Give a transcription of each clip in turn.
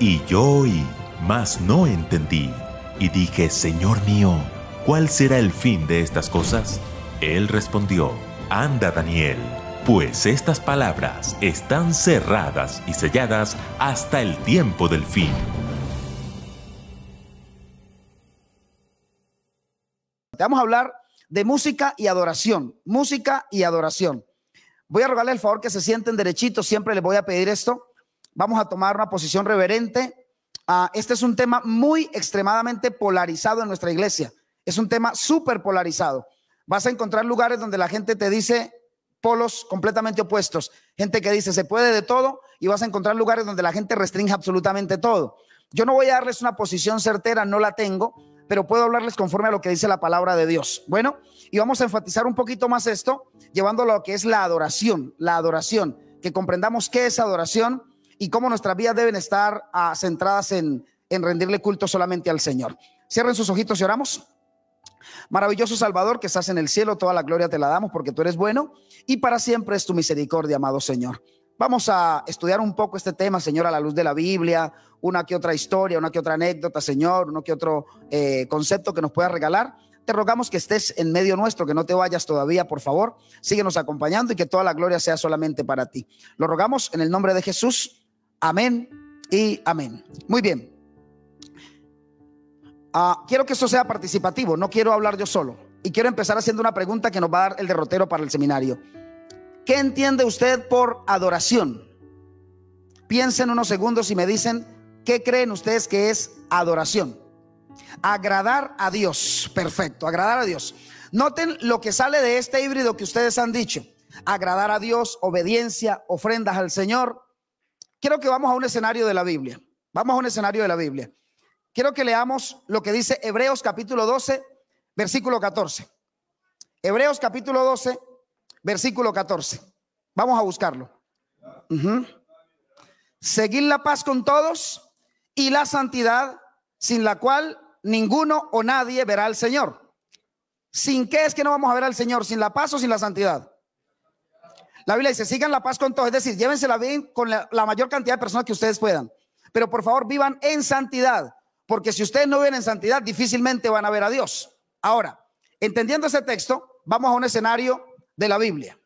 Y yo oí, mas no entendí. Y dije, Señor mío, ¿cuál será el fin de estas cosas? Él respondió, Anda Daniel, pues estas palabras están cerradas y selladas hasta el tiempo del fin. Vamos a hablar de música y adoración, música y adoración. Voy a rogarle el favor que se sienten derechitos, siempre le voy a pedir esto vamos a tomar una posición reverente. a ah, este es un tema muy extremadamente polarizado en nuestra iglesia. Es un tema súper polarizado. Vas a encontrar lugares donde la gente te dice polos completamente opuestos. Gente que dice se puede de todo y vas a encontrar lugares donde la gente restringe absolutamente todo. Yo no voy a darles una posición certera, no la tengo, pero puedo hablarles conforme a lo que dice la palabra de Dios. Bueno, y vamos a enfatizar un poquito más esto, llevándolo a lo que es la adoración, la adoración, que comprendamos qué es adoración, y cómo nuestras vidas deben estar ah, centradas en, en rendirle culto solamente al Señor. Cierren sus ojitos y oramos. Maravilloso Salvador que estás en el cielo, toda la gloria te la damos porque tú eres bueno y para siempre es tu misericordia, amado Señor. Vamos a estudiar un poco este tema, Señor, a la luz de la Biblia, una que otra historia, una que otra anécdota, Señor, uno que otro eh, concepto que nos pueda regalar. Te rogamos que estés en medio nuestro, que no te vayas todavía, por favor. Síguenos acompañando y que toda la gloria sea solamente para ti. Lo rogamos en el nombre de Jesús. Amén y amén. Muy bien. Ah, quiero que esto sea participativo, no quiero hablar yo solo. Y quiero empezar haciendo una pregunta que nos va a dar el derrotero para el seminario. ¿Qué entiende usted por adoración? Piensen unos segundos y me dicen, ¿qué creen ustedes que es adoración? Agradar a Dios. Perfecto, agradar a Dios. Noten lo que sale de este híbrido que ustedes han dicho. Agradar a Dios, obediencia, ofrendas al Señor, quiero que vamos a un escenario de la Biblia. Vamos a un escenario de la Biblia. Quiero que leamos lo que dice Hebreos capítulo 12, versículo 14. Hebreos capítulo 12, versículo 14. Vamos a buscarlo. Seguir la paz con todos y la santidad sin la cual ninguno o nadie verá al Señor. ¿Sin qué es que no vamos a ver al Señor? ¿Sin la paz o sin la santidad? La Biblia dice, sigan la paz con todos, es decir, llévensela bien con la, mayor cantidad de personas que ustedes puedan. Pero por favor, vivan en santidad, porque si ustedes no viven en santidad, difícilmente van a ver a Dios. Ahora, entendiendo ese texto, vamos a un escenario de la Biblia.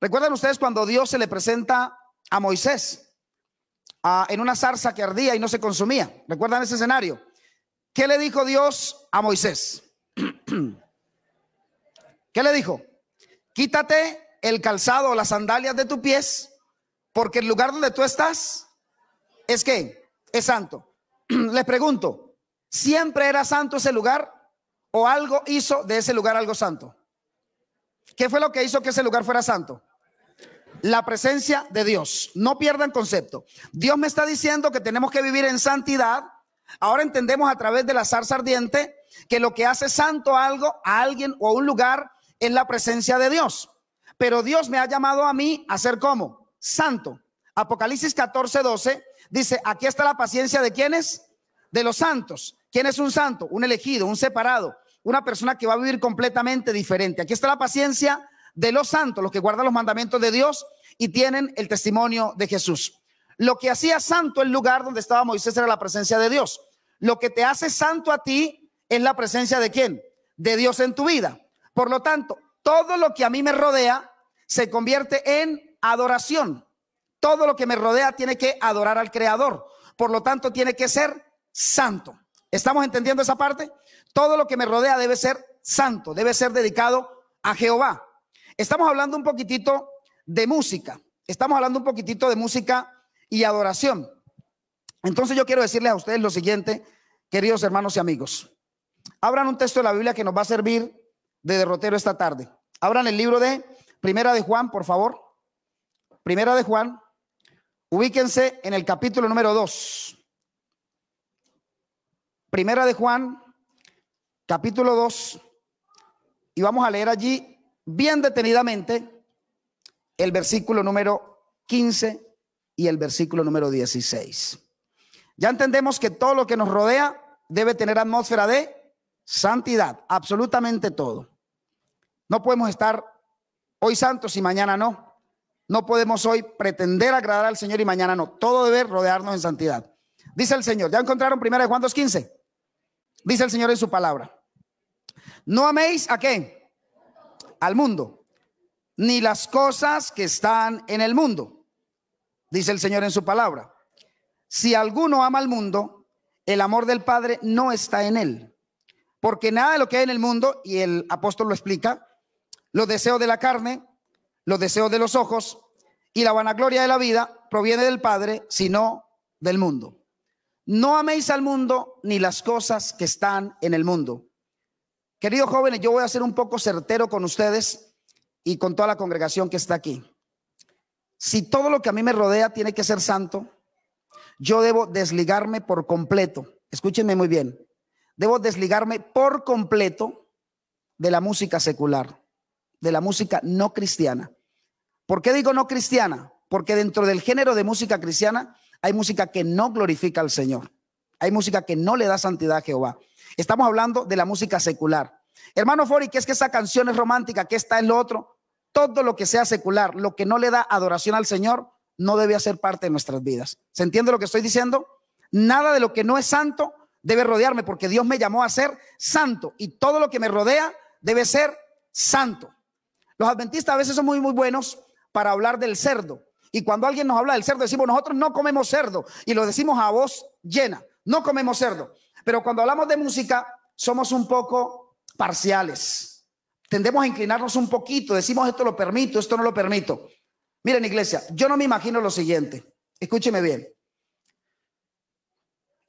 ¿Recuerdan ustedes cuando Dios se le presenta a Moisés en una zarza que ardía y no se consumía? ¿Recuerdan ese escenario? ¿Qué le dijo Dios a Moisés? ¿Qué le dijo? Quítate el calzado, o las sandalias de tus pies, porque el lugar donde tú estás es que es santo. Les pregunto, ¿siempre era santo ese lugar o algo hizo de ese lugar algo santo? ¿Qué fue lo que hizo que ese lugar fuera santo? La presencia de Dios. No pierdan concepto. Dios me está diciendo que tenemos que vivir en santidad. Ahora entendemos a través de la zarza ardiente que lo que hace santo algo, a alguien o a un lugar es la presencia de Dios. Pero Dios me ha llamado a mí a ser como santo. Apocalipsis 14, 12 dice, aquí está la paciencia de quienes? De los santos. ¿Quién es un santo? Un elegido, un separado, una persona que va a vivir completamente diferente. Aquí está la paciencia de los santos, los que guardan los mandamientos de Dios y tienen el testimonio de Jesús. Lo que hacía santo el lugar donde estaba Moisés era la presencia de Dios. Lo que te hace santo a ti es la presencia de quién? De Dios en tu vida. Por lo tanto, todo lo que a mí me rodea se convierte en adoración. Todo lo que me rodea tiene que adorar al Creador. Por lo tanto, tiene que ser santo. ¿Estamos entendiendo esa parte? Todo lo que me rodea debe ser santo, debe ser dedicado a Jehová. Estamos hablando un poquitito de música. Estamos hablando un poquitito de música y adoración. Entonces yo quiero decirles a ustedes lo siguiente, queridos hermanos y amigos. Abran un texto de la Biblia que nos va a servir de derrotero esta tarde. Abran el libro de Primera de Juan, por favor. Primera de Juan. Ubíquense en el capítulo número 2. Primera de Juan, capítulo 2. Y vamos a leer allí bien detenidamente el versículo número 15 y el versículo número 16. Ya entendemos que todo lo que nos rodea debe tener atmósfera de santidad, absolutamente todo. No podemos estar hoy santos y mañana no. No podemos hoy pretender agradar al Señor y mañana no. Todo debe rodearnos en santidad. Dice el Señor, ¿ya encontraron primera de Juan 2.15? Dice el Señor en su palabra. No améis a qué? Al mundo, ni las cosas que están en el mundo. Dice el Señor en su palabra. Si alguno ama al mundo, el amor del Padre no está en él. Porque nada de lo que hay en el mundo, y el apóstol lo explica, los deseos de la carne, los deseos de los ojos y la vanagloria de la vida proviene del Padre, sino del mundo. No améis al mundo ni las cosas que están en el mundo. Queridos jóvenes, yo voy a ser un poco certero con ustedes y con toda la congregación que está aquí. Si todo lo que a mí me rodea tiene que ser santo, yo debo desligarme por completo. Escúchenme muy bien. Debo desligarme por completo de la música secular, de la música no cristiana. ¿Por qué digo no cristiana? Porque dentro del género de música cristiana hay música que no glorifica al Señor. Hay música que no le da santidad a Jehová. Estamos hablando de la música secular. Hermano Fori, que es que esa canción es romántica, que está en lo otro. Todo lo que sea secular, lo que no le da adoración al Señor, no debe hacer parte de nuestras vidas. ¿Se entiende lo que estoy diciendo? Nada de lo que no es santo debe rodearme porque Dios me llamó a ser santo y todo lo que me rodea debe ser santo. Los adventistas a veces son muy, muy buenos para hablar del cerdo. Y cuando alguien nos habla del cerdo, decimos, nosotros no comemos cerdo. Y lo decimos a voz llena, no comemos cerdo. Pero cuando hablamos de música, somos un poco parciales. Tendemos a inclinarnos un poquito, decimos, esto lo permito, esto no lo permito. Miren, iglesia, yo no me imagino lo siguiente. Escúcheme bien.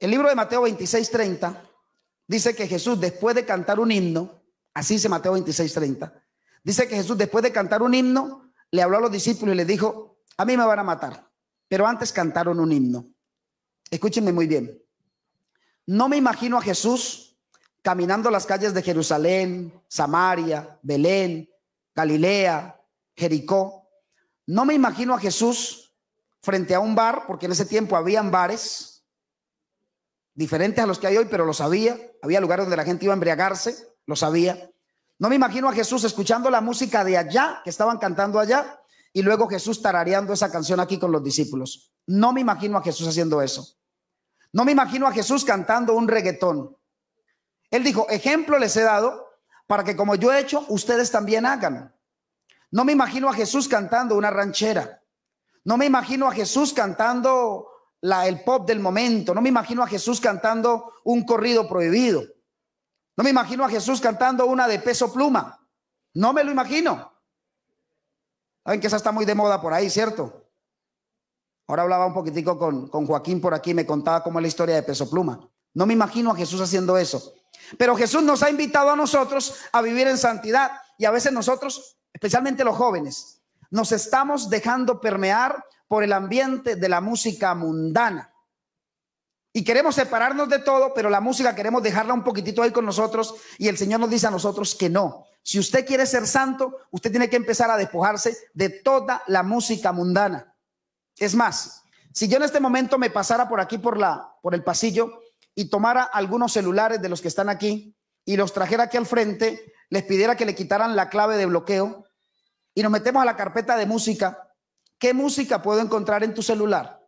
El libro de Mateo 26, 30 dice que Jesús, después de cantar un himno, así dice Mateo 26, 30, dice que Jesús, después de cantar un himno, le habló a los discípulos y le dijo: A mí me van a matar, pero antes cantaron un himno. Escúchenme muy bien. No me imagino a Jesús caminando las calles de Jerusalén, Samaria, Belén, Galilea, Jericó. No me imagino a Jesús frente a un bar, porque en ese tiempo habían bares diferentes a los que hay hoy, pero lo sabía. Había lugares donde la gente iba a embriagarse, lo sabía. No me imagino a Jesús escuchando la música de allá, que estaban cantando allá, y luego Jesús tarareando esa canción aquí con los discípulos. No me imagino a Jesús haciendo eso. No me imagino a Jesús cantando un reggaetón. Él dijo, ejemplo les he dado para que como yo he hecho, ustedes también hagan. No me imagino a Jesús cantando una ranchera. No me imagino a Jesús cantando el pop del momento. No me imagino a Jesús cantando un corrido prohibido. No me imagino a Jesús cantando una de peso pluma. No me lo imagino. Saben que esa está muy de moda por ahí, ¿cierto? Ahora hablaba un poquitico con, con Joaquín por aquí, me contaba cómo es la historia de peso pluma. No me imagino a Jesús haciendo eso. Pero Jesús nos ha invitado a nosotros a vivir en santidad y a veces nosotros, especialmente los jóvenes, nos estamos dejando permear por el ambiente de la música mundana. Y queremos separarnos de todo, pero la música queremos dejarla un poquitito ahí con nosotros y el Señor nos dice a nosotros que no. Si usted quiere ser santo, usted tiene que empezar a despojarse de toda la música mundana. Es más, si yo en este momento me pasara por aquí por la por el pasillo y tomara algunos celulares de los que están aquí y los trajera aquí al frente, les pidiera que le quitaran la clave de bloqueo y nos metemos a la carpeta de música ¿Qué música puedo encontrar en tu celular?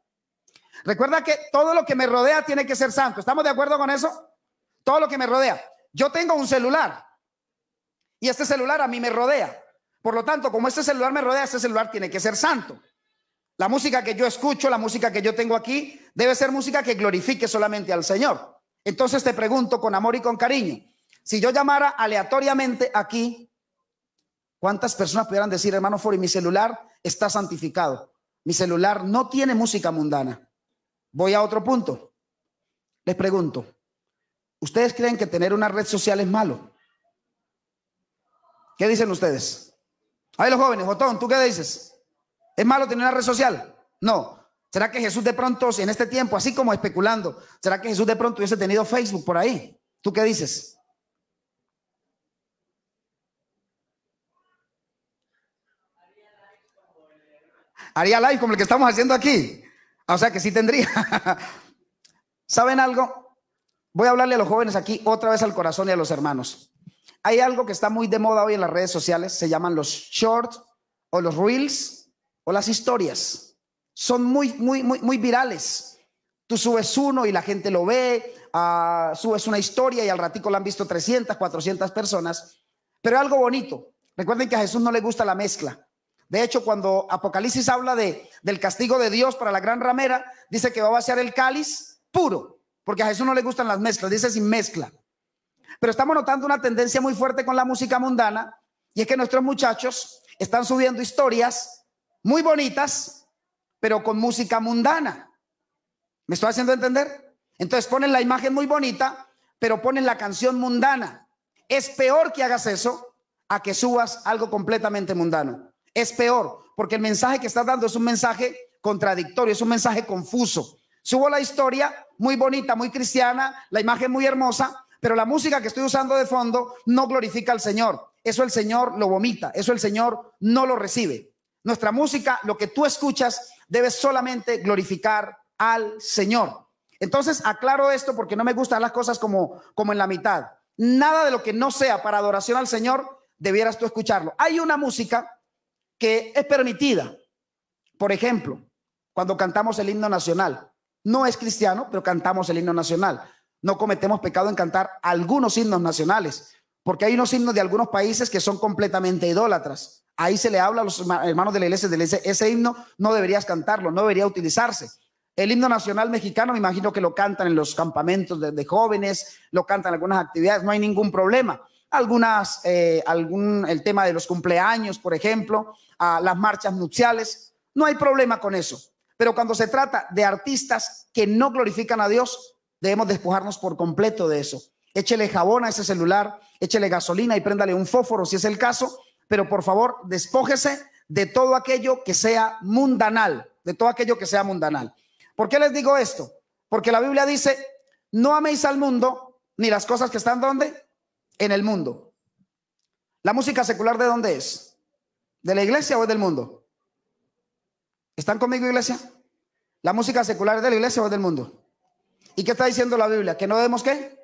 Recuerda que todo lo que me rodea tiene que ser santo. ¿Estamos de acuerdo con eso? Todo lo que me rodea. Yo tengo un celular y este celular a mí me rodea. Por lo tanto, como este celular me rodea, este celular tiene que ser santo. La música que yo escucho, la música que yo tengo aquí, debe ser música que glorifique solamente al Señor. Entonces te pregunto con amor y con cariño, si yo llamara aleatoriamente aquí, ¿cuántas personas pudieran decir, hermano Fori, mi celular está santificado. Mi celular no tiene música mundana. Voy a otro punto. Les pregunto, ¿ustedes creen que tener una red social es malo? ¿Qué dicen ustedes? Ahí los jóvenes, botón ¿tú qué dices? ¿Es malo tener una red social? No. ¿Será que Jesús de pronto, si en este tiempo, así como especulando, será que Jesús de pronto hubiese tenido Facebook por ahí? ¿Tú qué dices? Haría live como el que estamos haciendo aquí. O sea que sí tendría. ¿Saben algo? Voy a hablarle a los jóvenes aquí otra vez al corazón y a los hermanos. Hay algo que está muy de moda hoy en las redes sociales, se llaman los shorts o los reels o las historias. Son muy, muy, muy, muy virales. Tú subes uno y la gente lo ve, ah, subes una historia y al ratico la han visto 300, 400 personas. Pero algo bonito. Recuerden que a Jesús no le gusta la mezcla. De hecho, cuando Apocalipsis habla de, del castigo de Dios para la gran ramera, dice que va a vaciar el cáliz puro, porque a Jesús no le gustan las mezclas, dice sin mezcla. Pero estamos notando una tendencia muy fuerte con la música mundana, y es que nuestros muchachos están subiendo historias muy bonitas, pero con música mundana. ¿Me estoy haciendo entender? Entonces ponen la imagen muy bonita, pero ponen la canción mundana. Es peor que hagas eso a que subas algo completamente mundano es peor, porque el mensaje que estás dando es un mensaje contradictorio, es un mensaje confuso. Subo la historia, muy bonita, muy cristiana, la imagen muy hermosa, pero la música que estoy usando de fondo no glorifica al Señor. Eso el Señor lo vomita, eso el Señor no lo recibe. Nuestra música, lo que tú escuchas, debe solamente glorificar al Señor. Entonces, aclaro esto porque no me gustan las cosas como, como en la mitad. Nada de lo que no sea para adoración al Señor, debieras tú escucharlo. Hay una música que es permitida. Por ejemplo, cuando cantamos el himno nacional, no es cristiano, pero cantamos el himno nacional. No cometemos pecado en cantar algunos himnos nacionales, porque hay unos himnos de algunos países que son completamente idólatras. Ahí se le habla a los hermanos de la iglesia, de ese himno no deberías cantarlo, no debería utilizarse. El himno nacional mexicano, me imagino que lo cantan en los campamentos de jóvenes, lo cantan en algunas actividades, no hay ningún problema algunas, eh, algún, el tema de los cumpleaños, por ejemplo, a las marchas nupciales. No hay problema con eso. Pero cuando se trata de artistas que no glorifican a Dios, debemos despojarnos por completo de eso. Échele jabón a ese celular, échele gasolina y préndale un fósforo si es el caso, pero por favor, despójese de todo aquello que sea mundanal, de todo aquello que sea mundanal. ¿Por qué les digo esto? Porque la Biblia dice, no améis al mundo ni las cosas que están donde? en el mundo. ¿La música secular de dónde es? ¿De la iglesia o es del mundo? ¿Están conmigo, iglesia? ¿La música secular es de la iglesia o es del mundo? ¿Y qué está diciendo la Biblia? ¿Que no debemos qué?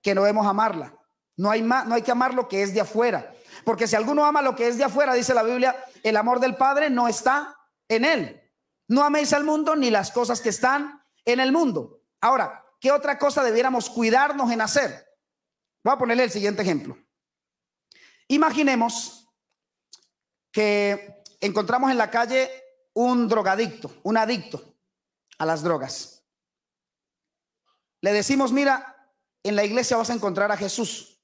Que no debemos amarla. No hay, no hay que amar lo que es de afuera. Porque si alguno ama lo que es de afuera, dice la Biblia, el amor del Padre no está en él. No améis al mundo ni las cosas que están en el mundo. Ahora, ¿qué otra cosa debiéramos cuidarnos en hacer? Voy a ponerle el siguiente ejemplo. Imaginemos que encontramos en la calle un drogadicto, un adicto a las drogas. Le decimos, mira, en la iglesia vas a encontrar a Jesús.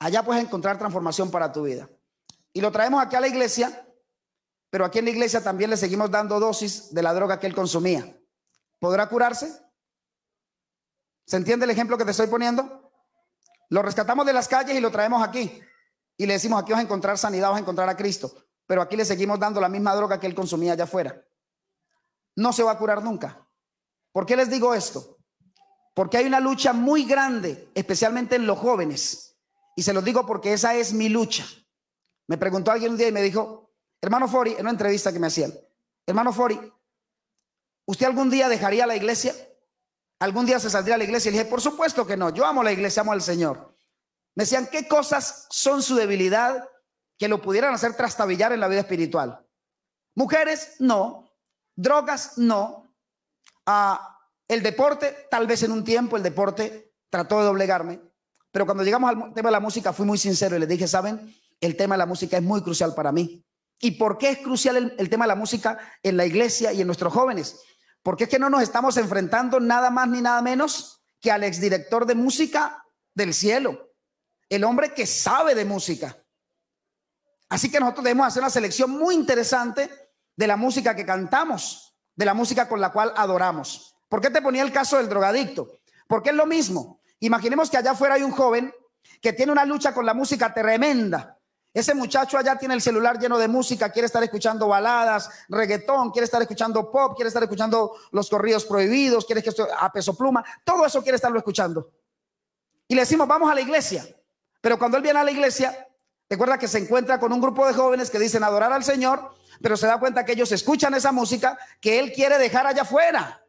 Allá puedes encontrar transformación para tu vida. Y lo traemos aquí a la iglesia, pero aquí en la iglesia también le seguimos dando dosis de la droga que él consumía. ¿Podrá curarse? ¿Se entiende el ejemplo que te estoy poniendo? Lo rescatamos de las calles y lo traemos aquí. Y le decimos, aquí vas a encontrar sanidad, vas a encontrar a Cristo. Pero aquí le seguimos dando la misma droga que él consumía allá afuera. No se va a curar nunca. ¿Por qué les digo esto? Porque hay una lucha muy grande, especialmente en los jóvenes. Y se los digo porque esa es mi lucha. Me preguntó alguien un día y me dijo, hermano Fori, en una entrevista que me hacían, hermano Fori, ¿usted algún día dejaría la iglesia? ¿Algún día se saldría a la iglesia? Y le dije, por supuesto que no, yo amo la iglesia, amo al Señor. Me decían, ¿qué cosas son su debilidad que lo pudieran hacer trastabillar en la vida espiritual? Mujeres, no. Drogas, no. Ah, el deporte, tal vez en un tiempo el deporte trató de doblegarme. Pero cuando llegamos al tema de la música, fui muy sincero y les dije, ¿saben? El tema de la música es muy crucial para mí. ¿Y por qué es crucial el, el tema de la música en la iglesia y en nuestros jóvenes? Porque es que no nos estamos enfrentando nada más ni nada menos que al exdirector de música del cielo, el hombre que sabe de música. Así que nosotros debemos hacer una selección muy interesante de la música que cantamos, de la música con la cual adoramos. ¿Por qué te ponía el caso del drogadicto? Porque es lo mismo. Imaginemos que allá afuera hay un joven que tiene una lucha con la música tremenda ese muchacho allá tiene el celular lleno de música, quiere estar escuchando baladas, reggaetón, quiere estar escuchando pop, quiere estar escuchando los corridos prohibidos, quiere que esto a peso pluma, todo eso quiere estarlo escuchando. Y le decimos, vamos a la iglesia. Pero cuando él viene a la iglesia, recuerda que se encuentra con un grupo de jóvenes que dicen adorar al Señor, pero se da cuenta que ellos escuchan esa música que él quiere dejar allá afuera.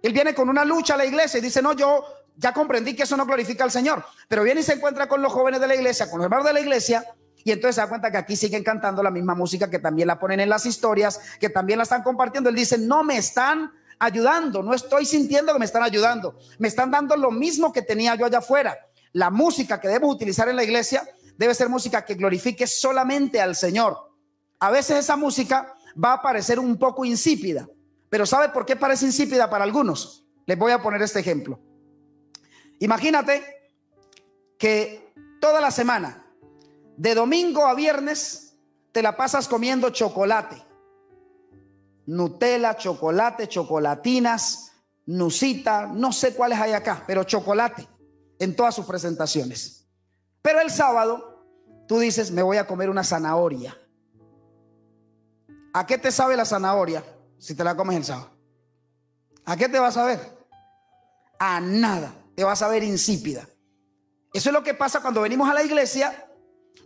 Él viene con una lucha a la iglesia y dice, no, yo ya comprendí que eso no glorifica al Señor. Pero viene y se encuentra con los jóvenes de la iglesia, con los hermanos de la iglesia y entonces se da cuenta que aquí siguen cantando la misma música que también la ponen en las historias, que también la están compartiendo. Él dice, no me están ayudando, no estoy sintiendo que me están ayudando. Me están dando lo mismo que tenía yo allá afuera. La música que debemos utilizar en la iglesia debe ser música que glorifique solamente al Señor. A veces esa música va a parecer un poco insípida, pero ¿sabe por qué parece insípida para algunos? Les voy a poner este ejemplo. Imagínate que toda la semana de domingo a viernes te la pasas comiendo chocolate. Nutella, chocolate, chocolatinas, nusita, no sé cuáles hay acá, pero chocolate en todas sus presentaciones. Pero el sábado tú dices, me voy a comer una zanahoria. ¿A qué te sabe la zanahoria si te la comes el sábado? ¿A qué te va a saber? A nada. Te va a saber insípida. Eso es lo que pasa cuando venimos a la iglesia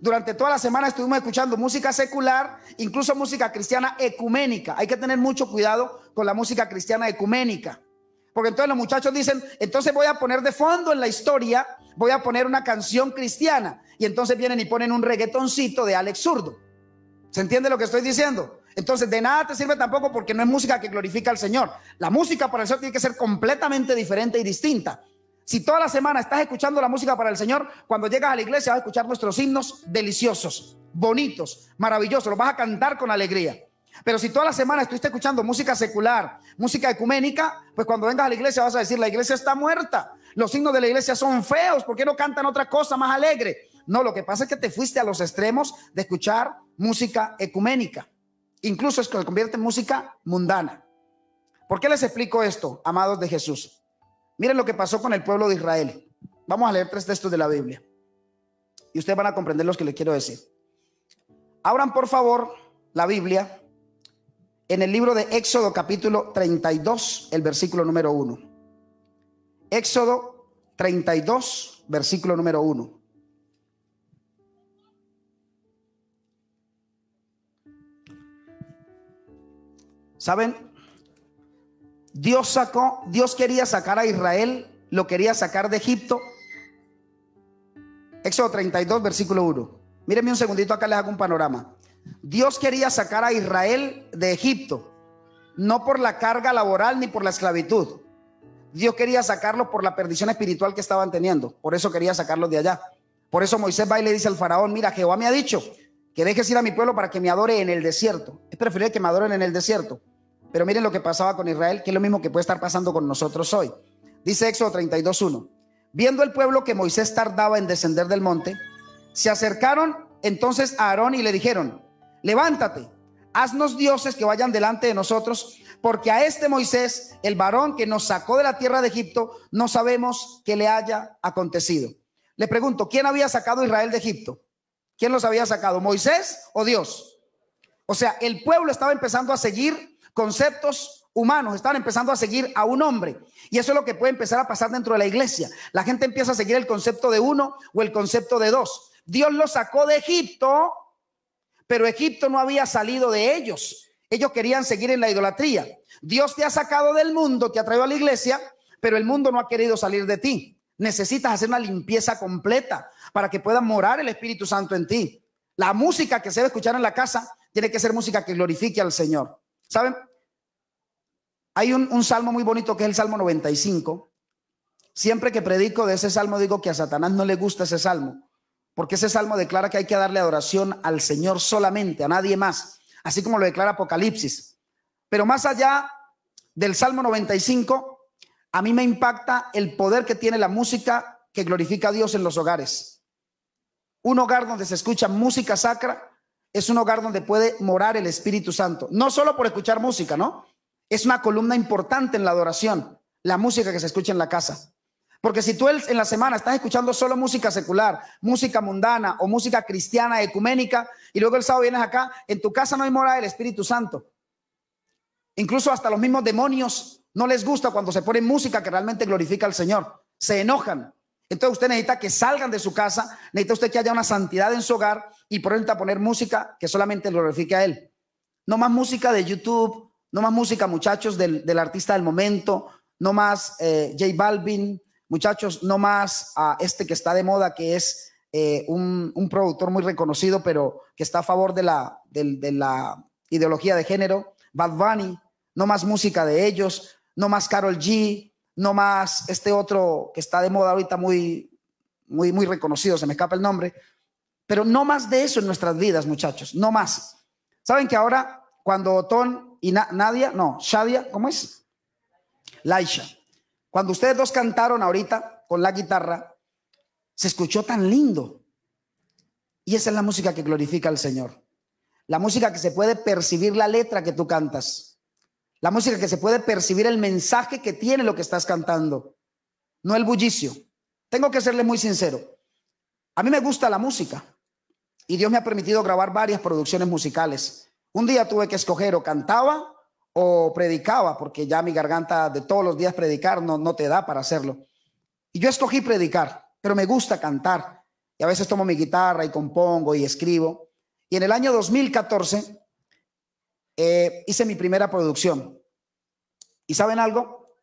durante toda la semana estuvimos escuchando música secular, incluso música cristiana ecuménica. Hay que tener mucho cuidado con la música cristiana ecuménica. Porque entonces los muchachos dicen, entonces voy a poner de fondo en la historia, voy a poner una canción cristiana. Y entonces vienen y ponen un reggaetoncito de Alex Zurdo. ¿Se entiende lo que estoy diciendo? Entonces de nada te sirve tampoco porque no es música que glorifica al Señor. La música para el Señor tiene que ser completamente diferente y distinta. Si toda la semana estás escuchando la música para el Señor, cuando llegas a la iglesia vas a escuchar nuestros himnos deliciosos, bonitos, maravillosos, los vas a cantar con alegría. Pero si toda la semana estuviste escuchando música secular, música ecuménica, pues cuando vengas a la iglesia vas a decir, la iglesia está muerta, los himnos de la iglesia son feos, ¿por qué no cantan otra cosa más alegre? No, lo que pasa es que te fuiste a los extremos de escuchar música ecuménica. Incluso es que se convierte en música mundana. ¿Por qué les explico esto, amados de Jesús? Miren lo que pasó con el pueblo de Israel. Vamos a leer tres textos de la Biblia. Y ustedes van a comprender los que les quiero decir. Abran por favor la Biblia en el libro de Éxodo capítulo 32, el versículo número 1. Éxodo 32, versículo número 1. ¿Saben? Dios sacó, Dios quería sacar a Israel, lo quería sacar de Egipto. Éxodo 32, versículo 1. Mírenme un segundito, acá les hago un panorama. Dios quería sacar a Israel de Egipto, no por la carga laboral ni por la esclavitud. Dios quería sacarlo por la perdición espiritual que estaban teniendo. Por eso quería sacarlo de allá. Por eso Moisés va y le dice al faraón, mira, Jehová me ha dicho que dejes ir a mi pueblo para que me adore en el desierto. Es preferible que me adoren en el desierto. Pero miren lo que pasaba con Israel, que es lo mismo que puede estar pasando con nosotros hoy. Dice Éxodo 32.1. Viendo el pueblo que Moisés tardaba en descender del monte, se acercaron entonces a Aarón y le dijeron, levántate, haznos dioses que vayan delante de nosotros, porque a este Moisés, el varón que nos sacó de la tierra de Egipto, no sabemos qué le haya acontecido. Le pregunto, ¿quién había sacado a Israel de Egipto? ¿Quién los había sacado? ¿Moisés o Dios? O sea, el pueblo estaba empezando a seguir conceptos humanos están empezando a seguir a un hombre. Y eso es lo que puede empezar a pasar dentro de la iglesia. La gente empieza a seguir el concepto de uno o el concepto de dos. Dios los sacó de Egipto, pero Egipto no había salido de ellos. Ellos querían seguir en la idolatría. Dios te ha sacado del mundo, te ha traído a la iglesia, pero el mundo no ha querido salir de ti. Necesitas hacer una limpieza completa para que pueda morar el Espíritu Santo en ti. La música que se debe escuchar en la casa tiene que ser música que glorifique al Señor. ¿Saben? Hay un, salmo muy bonito que es el Salmo 95. Siempre que predico de ese salmo digo que a Satanás no le gusta ese salmo, porque ese salmo declara que hay que darle adoración al Señor solamente, a nadie más, así como lo declara Apocalipsis. Pero más allá del Salmo 95, a mí me impacta el poder que tiene la música que glorifica a Dios en los hogares. Un hogar donde se escucha música sacra es un hogar donde puede morar el Espíritu Santo, no solo por escuchar música, ¿no? Es una columna importante en la adoración, la música que se escucha en la casa. Porque si tú en la semana estás escuchando solo música secular, música mundana o música cristiana, ecuménica, y luego el sábado vienes acá, en tu casa no hay morada del Espíritu Santo. Incluso hasta los mismos demonios no les gusta cuando se pone música que realmente glorifica al Señor. Se enojan. Entonces usted necesita que salgan de su casa, necesita usted que haya una santidad en su hogar y por a poner música que solamente glorifique a Él. No más música de YouTube, no más música, muchachos, del, artista del momento. No más eh, J Balvin, muchachos, no más a este que está de moda, que es eh, un, productor muy reconocido, pero que está a favor de la, la ideología de género. Bad Bunny, no más música de ellos, no más Carol G, no más este otro que está de moda ahorita muy, muy, muy reconocido, se me escapa el nombre. Pero no más de eso en nuestras vidas, muchachos, no más. Saben que ahora, cuando Otón y Nadia, no, Shadia, ¿cómo es? Laisha. Cuando ustedes dos cantaron ahorita con la guitarra, se escuchó tan lindo. Y esa es la música que glorifica al Señor. La música que se puede percibir la letra que tú cantas. La música que se puede percibir el mensaje que tiene lo que estás cantando. No el bullicio. Tengo que serle muy sincero. A mí me gusta la música. Y Dios me ha permitido grabar varias producciones musicales. Un día tuve que escoger o cantaba o predicaba, porque ya mi garganta de todos los días predicar no, te da para hacerlo. Y yo escogí predicar, pero me gusta cantar. Y a veces tomo mi guitarra y compongo y escribo. Y en el año 2014 eh, hice mi primera producción. ¿Y saben algo?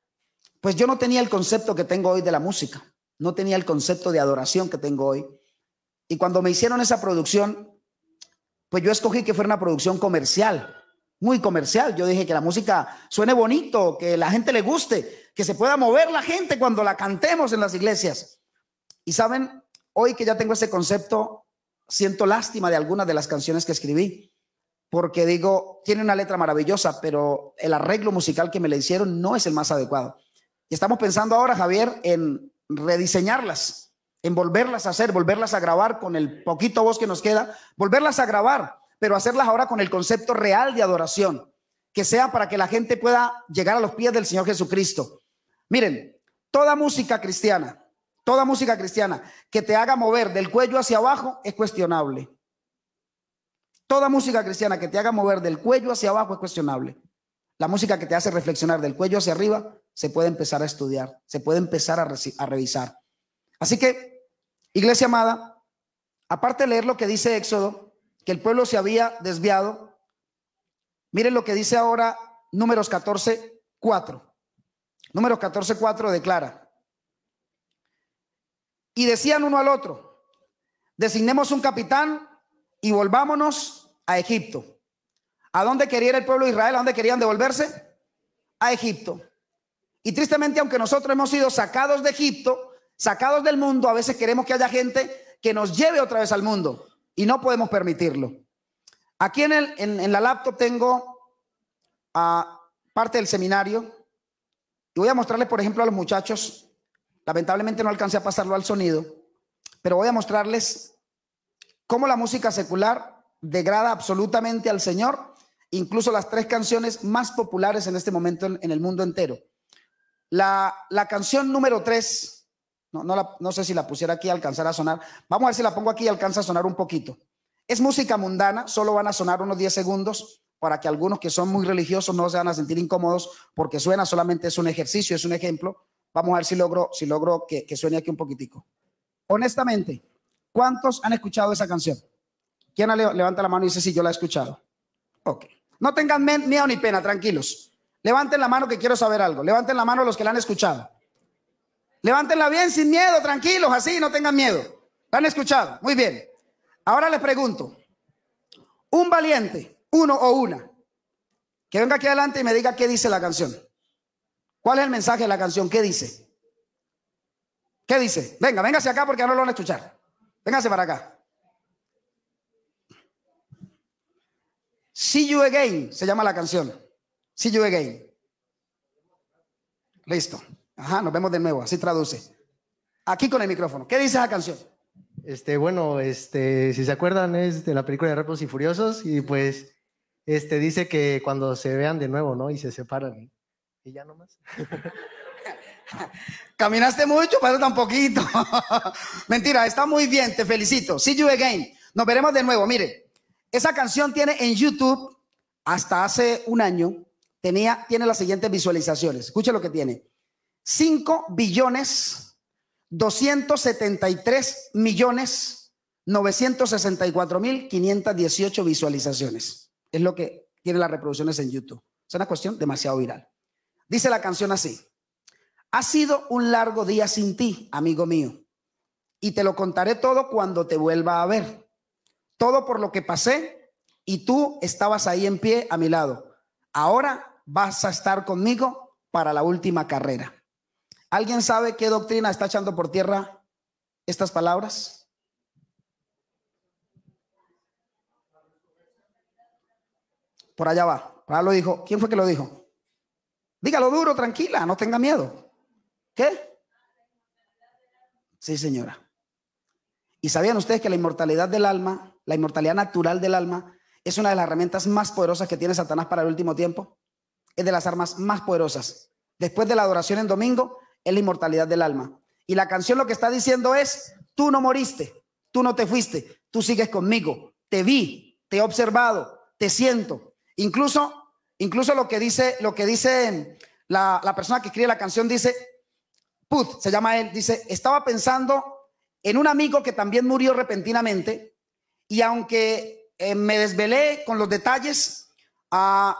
Pues yo no tenía el concepto que tengo hoy de la música, no tenía el concepto de adoración que tengo hoy. Y cuando me hicieron esa producción, pues yo escogí que fuera una producción comercial, muy comercial. Yo dije que la música suene bonito, que la gente le guste, que se pueda mover la gente cuando la cantemos en las iglesias. Y saben, hoy que ya tengo ese concepto, siento lástima de algunas de las canciones que escribí, porque digo, tiene una letra maravillosa, pero el arreglo musical que me le hicieron no es el más adecuado. Y estamos pensando ahora, Javier, en rediseñarlas en volverlas a hacer, volverlas a grabar con el poquito voz que nos queda, volverlas a grabar, pero hacerlas ahora con el concepto real de adoración, que sea para que la gente pueda llegar a los pies del Señor Jesucristo. Miren, toda música cristiana, toda música cristiana que te haga mover del cuello hacia abajo es cuestionable. Toda música cristiana que te haga mover del cuello hacia abajo es cuestionable. La música que te hace reflexionar del cuello hacia arriba se puede empezar a estudiar, se puede empezar a, revisar. Así que Iglesia amada, aparte de leer lo que dice Éxodo, que el pueblo se había desviado, miren lo que dice ahora números 14, 4. Números 14, 4 declara. Y decían uno al otro, designemos un capitán y volvámonos a Egipto. ¿A dónde quería el pueblo de Israel? ¿A dónde querían devolverse? A Egipto. Y tristemente, aunque nosotros hemos sido sacados de Egipto, Sacados del mundo, a veces queremos que haya gente que nos lleve otra vez al mundo y no podemos permitirlo. Aquí en, el, en, la laptop tengo a parte del seminario y voy a mostrarles, por ejemplo, a los muchachos. Lamentablemente no alcancé a pasarlo al sonido, pero voy a mostrarles cómo la música secular degrada absolutamente al Señor, incluso las tres canciones más populares en este momento en, el mundo entero. La, la canción número tres no, sé si la pusiera aquí alcanzar a sonar. Vamos a ver si la pongo aquí y alcanza a sonar un poquito. Es música mundana, solo van a sonar unos 10 segundos para que algunos que son muy religiosos no se van a sentir incómodos porque suena, solamente es un ejercicio, es un ejemplo. Vamos a ver si logro, si logro que, suene aquí un poquitico. Honestamente, ¿cuántos han escuchado esa canción? ¿Quién levanta la mano y dice si yo la he escuchado? Ok. No tengan miedo ni pena, tranquilos. Levanten la mano que quiero saber algo. Levanten la mano los que la han escuchado. Levántenla bien, sin miedo, tranquilos, así, no tengan miedo. ¿La han escuchado? Muy bien. Ahora les pregunto, un valiente, uno o una, que venga aquí adelante y me diga qué dice la canción. ¿Cuál es el mensaje de la canción? ¿Qué dice? ¿Qué dice? Venga, véngase acá porque no lo van a escuchar. Véngase para acá. See you again se llama la canción. See you again. Listo. Ajá, nos vemos de nuevo, así traduce. Aquí con el micrófono. ¿Qué dice la canción? Este, bueno, este, si se acuerdan, es de la película de Rapos y Furiosos y pues este, dice que cuando se vean de nuevo, ¿no? Y se separan. Y ya nomás. Caminaste mucho, pero tan poquito. Mentira, está muy bien, te felicito. See you again. Nos veremos de nuevo. Mire, esa canción tiene en YouTube, hasta hace un año, tenía, tiene las siguientes visualizaciones. Escuche lo que tiene. 5 billones 273 millones 964 mil 518 visualizaciones. Es lo que tiene las reproducciones en YouTube. Es una cuestión demasiado viral. Dice la canción así. Ha sido un largo día sin ti, amigo mío, y te lo contaré todo cuando te vuelva a ver. Todo por lo que pasé y tú estabas ahí en pie a mi lado. Ahora vas a estar conmigo para la última carrera. ¿Alguien sabe qué doctrina está echando por tierra estas palabras? Por allá va. lo dijo, ¿quién fue que lo dijo? Dígalo duro, tranquila, no tenga miedo. ¿Qué? Sí, señora. ¿Y sabían ustedes que la inmortalidad del alma, la inmortalidad natural del alma, es una de las herramientas más poderosas que tiene Satanás para el último tiempo? Es de las armas más poderosas. Después de la adoración en domingo, es la inmortalidad del alma. Y la canción lo que está diciendo es, tú no moriste, tú no te fuiste, tú sigues conmigo, te vi, te he observado, te siento. Incluso, incluso lo que dice, lo que dice la, persona que escribe la canción dice, Put, se llama él, dice, estaba pensando en un amigo que también murió repentinamente y aunque eh, me desvelé con los detalles, ah,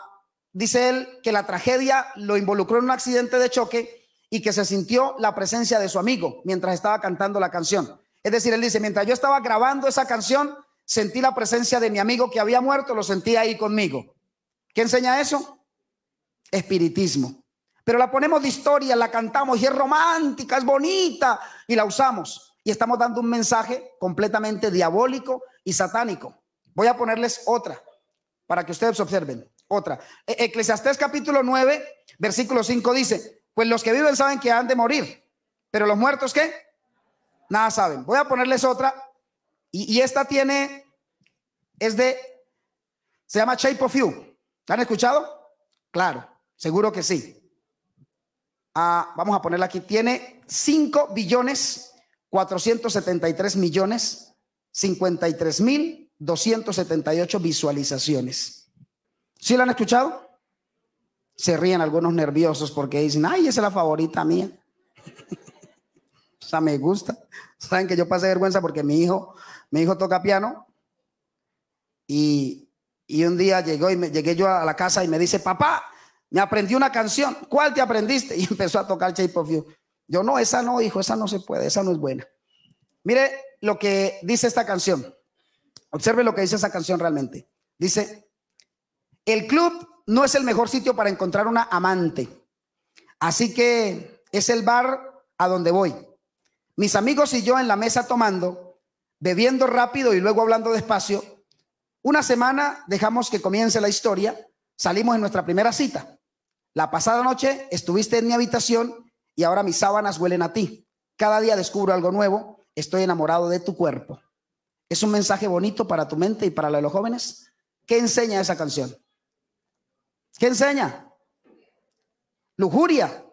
dice él que la tragedia lo involucró en un accidente de choque y que se sintió la presencia de su amigo mientras estaba cantando la canción. Es decir, él dice, mientras yo estaba grabando esa canción, sentí la presencia de mi amigo que había muerto, lo sentí ahí conmigo. ¿Qué enseña eso? Espiritismo. Pero la ponemos de historia, la cantamos y es romántica, es bonita y la usamos. Y estamos dando un mensaje completamente diabólico y satánico. Voy a ponerles otra para que ustedes observen. Otra. E-, Eclesiastés capítulo 9, versículo 5 dice, pues los que viven saben que han de morir, pero los muertos qué? Nada saben. Voy a ponerles otra y, esta tiene, es de, se llama Shape of You. ¿La han escuchado? Claro, seguro que sí. Ah, vamos a ponerla aquí. Tiene 5 billones 473 millones 53 mil 278 visualizaciones. ¿Sí la han escuchado? se ríen algunos nerviosos porque dicen, ay, esa es la favorita mía. o sea, me gusta. Saben que yo pasé vergüenza porque mi hijo, mi hijo toca piano y, un día llegó y me, llegué yo a la casa y me dice, papá, me aprendí una canción, ¿cuál te aprendiste? Y empezó a tocar Shape of You. Yo no, esa no, hijo, esa no se puede, esa no es buena. Mire lo que dice esta canción. Observe lo que dice esa canción realmente. Dice, el club no es el mejor sitio para encontrar una amante. Así que es el bar a donde voy. Mis amigos y yo en la mesa tomando, bebiendo rápido y luego hablando despacio. Una semana dejamos que comience la historia. Salimos en nuestra primera cita. La pasada noche estuviste en mi habitación y ahora mis sábanas huelen a ti. Cada día descubro algo nuevo. Estoy enamorado de tu cuerpo. Es un mensaje bonito para tu mente y para la de los jóvenes. ¿Qué enseña esa canción? ¿Qué enseña? Lujuria,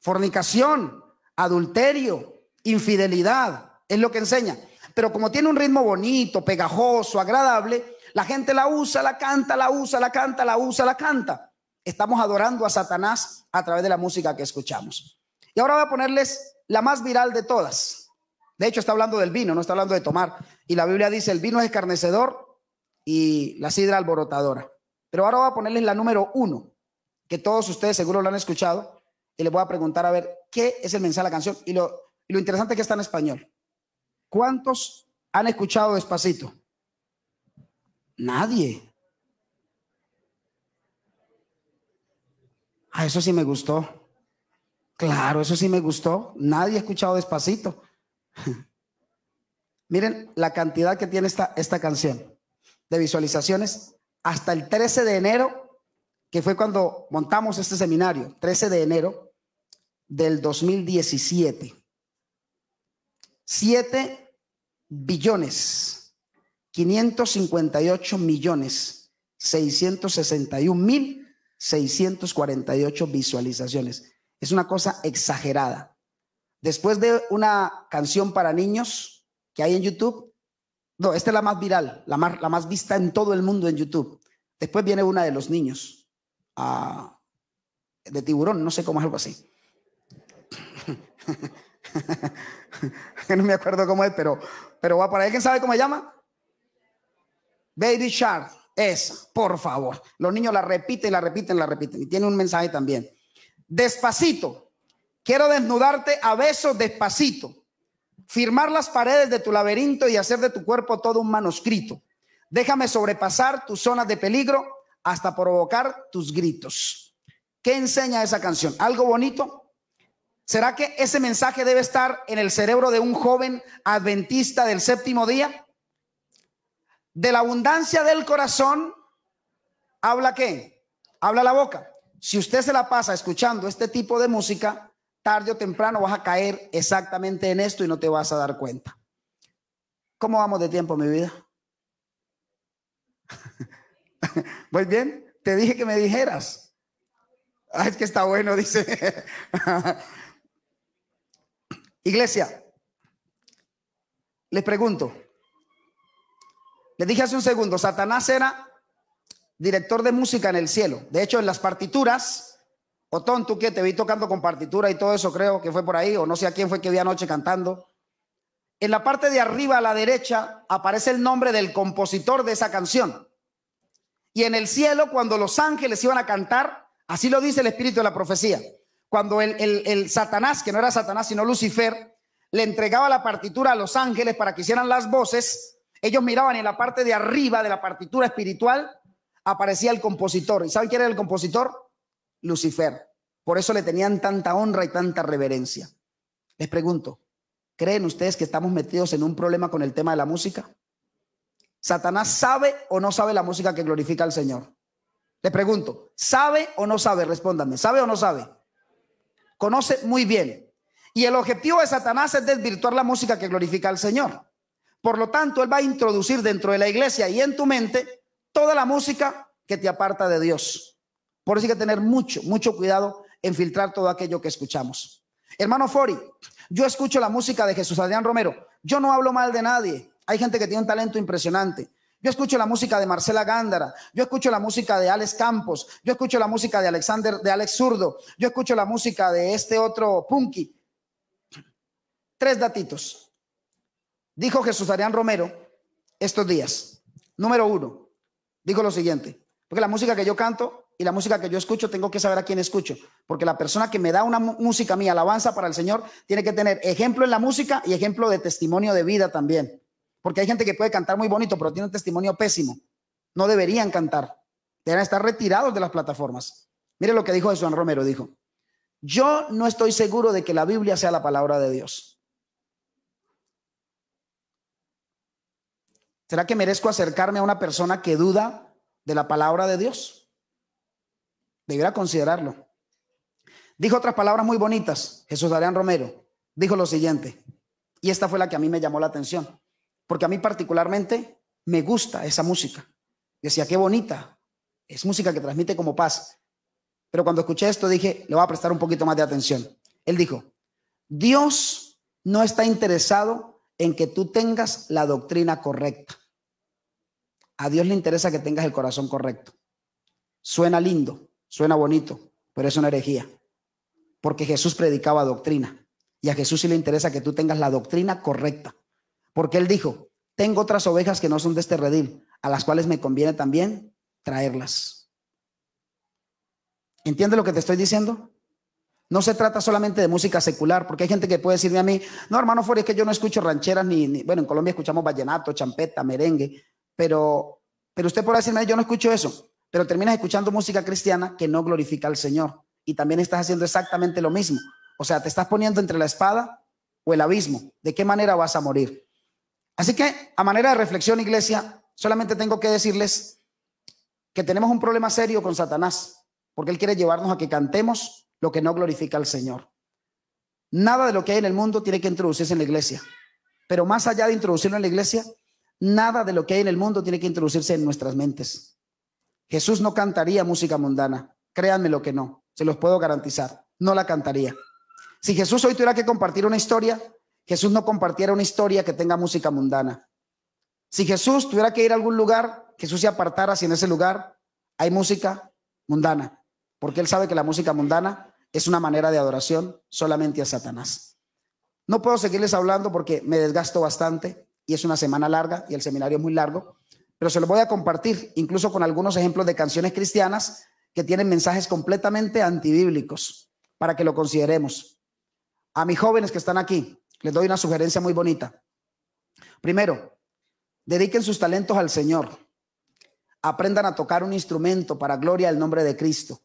fornicación, adulterio, infidelidad, es lo que enseña. Pero como tiene un ritmo bonito, pegajoso, agradable, la gente la usa, la canta, la usa, la canta, la usa, la canta. Estamos adorando a Satanás a través de la música que escuchamos. Y ahora voy a ponerles la más viral de todas. De hecho, está hablando del vino, no está hablando de tomar. Y la Biblia dice, el vino es escarnecedor y la sidra alborotadora. Pero ahora voy a ponerles la número uno, que todos ustedes seguro lo han escuchado, y les voy a preguntar a ver qué es el mensaje de la canción. Y lo, interesante es que está en español. ¿Cuántos han escuchado despacito? Nadie. Ah, eso sí me gustó. Claro, eso sí me gustó. Nadie ha escuchado despacito. Miren la cantidad que tiene esta, esta canción de visualizaciones hasta el 13 de enero, que fue cuando montamos este seminario, 13 de enero del 2017. 7 billones, 558 millones, 661 mil, 648 visualizaciones. Es una cosa exagerada. Después de una canción para niños que hay en YouTube, no, esta es la más viral, la más, la más vista en todo el mundo en YouTube. Después viene una de los niños, ah, de tiburón, no sé cómo es algo así. no me acuerdo cómo es, pero, pero va para ahí. ¿Quién sabe cómo se llama? Baby Shark, esa, por favor. Los niños la repiten, la repiten, la repiten. Y tiene un mensaje también. Despacito, quiero desnudarte a besos despacito firmar las paredes de tu laberinto y hacer de tu cuerpo todo un manuscrito. Déjame sobrepasar tus zonas de peligro hasta provocar tus gritos. ¿Qué enseña esa canción? ¿Algo bonito? ¿Será que ese mensaje debe estar en el cerebro de un joven adventista del séptimo día? De la abundancia del corazón, ¿habla qué? Habla la boca. Si usted se la pasa escuchando este tipo de música, tarde o temprano vas a caer exactamente en esto y no te vas a dar cuenta. ¿Cómo vamos de tiempo, mi vida? Muy pues bien? Te dije que me dijeras. Ah, es que está bueno, dice. Iglesia, les pregunto. Les dije hace un segundo, Satanás era director de música en el cielo. De hecho, en las partituras Botón, tú que te vi tocando con partitura y todo eso, creo que fue por ahí, o no sé a quién fue que vi anoche cantando. En la parte de arriba a la derecha aparece el nombre del compositor de esa canción. Y en el cielo, cuando los ángeles iban a cantar, así lo dice el espíritu de la profecía, cuando el, el Satanás, que no era Satanás sino Lucifer, le entregaba la partitura a los ángeles para que hicieran las voces, ellos miraban y en la parte de arriba de la partitura espiritual aparecía el compositor. ¿Y saben quién era el compositor? Lucifer. Por eso le tenían tanta honra y tanta reverencia. Les pregunto, ¿creen ustedes que estamos metidos en un problema con el tema de la música? ¿Satanás sabe o no sabe la música que glorifica al Señor? Le pregunto, ¿sabe o no sabe? Respóndanme, ¿sabe o no sabe? Conoce muy bien. Y el objetivo de Satanás es desvirtuar la música que glorifica al Señor. Por lo tanto, él va a introducir dentro de la iglesia y en tu mente toda la música que te aparta de Dios. Por eso hay que tener mucho, mucho cuidado en filtrar todo aquello que escuchamos. Hermano Fori, yo escucho la música de Jesús Adrián Romero. Yo no hablo mal de nadie. Hay gente que tiene un talento impresionante. Yo escucho la música de Marcela Gándara, yo escucho la música de Alex Campos, yo escucho la música de Alexander, de Alex Zurdo, yo escucho la música de este otro Punky. Tres datitos. Dijo Jesús Adrián Romero estos días. Número uno, dijo lo siguiente, porque la música que yo canto y la música que yo escucho, tengo que saber a quién escucho, porque la persona que me da una música mía, alabanza para el Señor, tiene que tener ejemplo en la música y ejemplo de testimonio de vida también, porque hay gente que puede cantar muy bonito, pero tiene un testimonio pésimo. No deberían cantar, deberían estar retirados de las plataformas. Mire lo que dijo de Romero, dijo, yo no estoy seguro de que la Biblia sea la palabra de Dios. ¿Será que merezco acercarme a una persona que duda de la palabra de Dios? Deberá considerarlo. Dijo otras palabras muy bonitas, Jesús Darían Romero. Dijo lo siguiente, y esta fue la que a mí me llamó la atención, porque a mí particularmente me gusta esa música. Decía, qué bonita, es música que transmite como paz. Pero cuando escuché esto dije, le voy a prestar un poquito más de atención. Él dijo, Dios no está interesado en que tú tengas la doctrina correcta. A Dios le interesa que tengas el corazón correcto. Suena lindo, Suena bonito, pero es una herejía. Porque Jesús predicaba doctrina. Y a Jesús sí le interesa que tú tengas la doctrina correcta. Porque Él dijo, tengo otras ovejas que no son de este redil, a las cuales me conviene también traerlas. ¿Entiendes lo que te estoy diciendo? No se trata solamente de música secular, porque hay gente que puede decirme a mí, no, hermano Fuere, es que yo no escucho rancheras ni, bueno, en Colombia escuchamos vallenato, champeta, merengue, pero, pero usted puede decirme, yo no escucho eso pero terminas escuchando música cristiana que no glorifica al Señor. Y también estás haciendo exactamente lo mismo. O sea, te estás poniendo entre la espada o el abismo. ¿De qué manera vas a morir? Así que, a manera de reflexión, iglesia, solamente tengo que decirles que tenemos un problema serio con Satanás, porque él quiere llevarnos a que cantemos lo que no glorifica al Señor. Nada de lo que hay en el mundo tiene que introducirse en la iglesia. Pero más allá de introducirlo en la iglesia, nada de lo que hay en el mundo tiene que introducirse en nuestras mentes. Jesús no cantaría música mundana. Créanme lo que no, se los puedo garantizar. No la cantaría. Si Jesús hoy tuviera que compartir una historia, Jesús no compartiera una historia que tenga música mundana. Si Jesús tuviera que ir a algún lugar, Jesús se apartara si en ese lugar hay música mundana, porque él sabe que la música mundana es una manera de adoración solamente a Satanás. No puedo seguirles hablando porque me desgasto bastante y es una semana larga y el seminario es muy largo, pero se lo voy a compartir incluso con algunos ejemplos de canciones cristianas que tienen mensajes completamente antibíblicos para que lo consideremos. A mis jóvenes que están aquí, les doy una sugerencia muy bonita. Primero, dediquen sus talentos al Señor. Aprendan a tocar un instrumento para gloria al nombre de Cristo.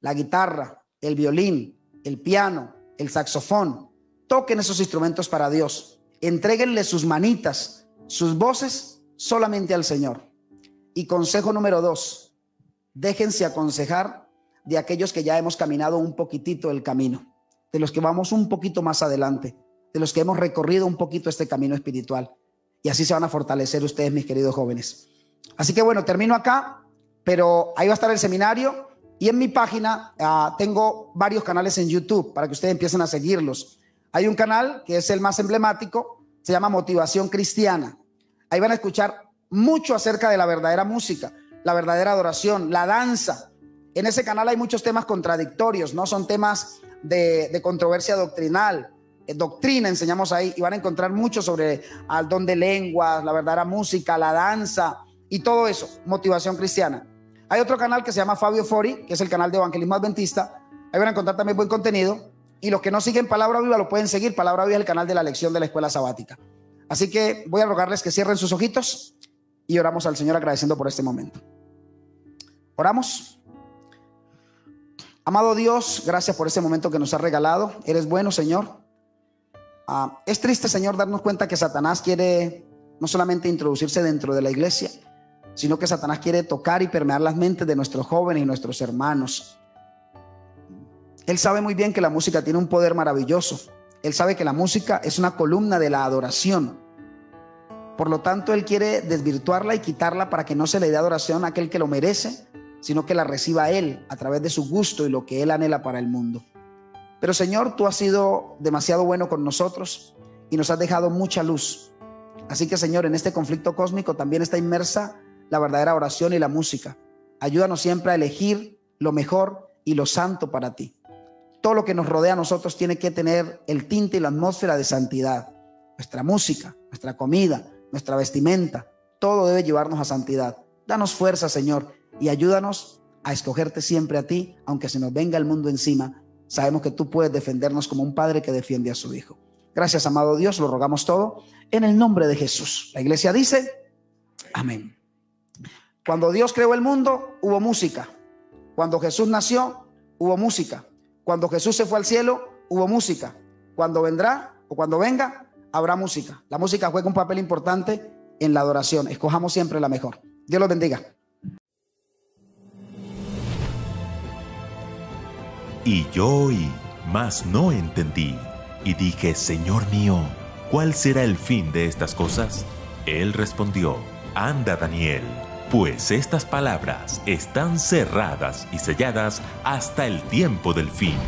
La guitarra, el violín, el piano, el saxofón. Toquen esos instrumentos para Dios. Entréguenle sus manitas, sus voces solamente al Señor. Y consejo número dos, déjense aconsejar de aquellos que ya hemos caminado un poquitito el camino, de los que vamos un poquito más adelante, de los que hemos recorrido un poquito este camino espiritual. Y así se van a fortalecer ustedes, mis queridos jóvenes. Así que bueno, termino acá, pero ahí va a estar el seminario. Y en mi página ah, tengo varios canales en YouTube para que ustedes empiecen a seguirlos. Hay un canal que es el más emblemático, se llama Motivación Cristiana. Ahí van a escuchar mucho acerca de la verdadera música, la verdadera adoración, la danza. En ese canal hay muchos temas contradictorios, no son temas de, controversia doctrinal, eh, doctrina enseñamos ahí y van a encontrar mucho sobre al don de lenguas, la verdadera música, la danza y todo eso, motivación cristiana. Hay otro canal que se llama Fabio Fori, que es el canal de Evangelismo Adventista. Ahí van a encontrar también buen contenido. Y los que no siguen Palabra Viva lo pueden seguir. Palabra Viva es el canal de la lección de la escuela sabática. Así que voy a rogarles que cierren sus ojitos y oramos al Señor agradeciendo por este momento. Oramos. Amado Dios, gracias por este momento que nos ha regalado. Eres bueno, Señor. Ah, es triste, Señor, darnos cuenta que Satanás quiere no solamente introducirse dentro de la iglesia, sino que Satanás quiere tocar y permear las mentes de nuestros jóvenes y nuestros hermanos. Él sabe muy bien que la música tiene un poder maravilloso él sabe que la música es una columna de la adoración. Por lo tanto, Él quiere desvirtuarla y quitarla para que no se le dé adoración a aquel que lo merece, sino que la reciba Él a través de su gusto y lo que Él anhela para el mundo. Pero Señor, tú has sido demasiado bueno con nosotros y nos has dejado mucha luz. Así que Señor, en este conflicto cósmico también está inmersa la verdadera oración y la música. Ayúdanos siempre a elegir lo mejor y lo santo para ti. Todo lo que nos rodea a nosotros tiene que tener el tinte y la atmósfera de santidad. Nuestra música, nuestra comida, nuestra vestimenta, todo debe llevarnos a santidad. Danos fuerza, Señor, y ayúdanos a escogerte siempre a ti, aunque se nos venga el mundo encima. Sabemos que tú puedes defendernos como un padre que defiende a su hijo. Gracias, amado Dios, lo rogamos todo en el nombre de Jesús. La iglesia dice, amén. Cuando Dios creó el mundo, hubo música. Cuando Jesús nació, hubo música. Cuando Jesús se fue al cielo, hubo música. Cuando vendrá o cuando venga, habrá música. La música juega un papel importante en la adoración. Escojamos siempre la mejor. Dios los bendiga. Y yo oí, más no entendí. Y dije, Señor mío, ¿cuál será el fin de estas cosas? Él respondió, Anda Daniel pues estas palabras están cerradas y selladas hasta el tiempo del fin.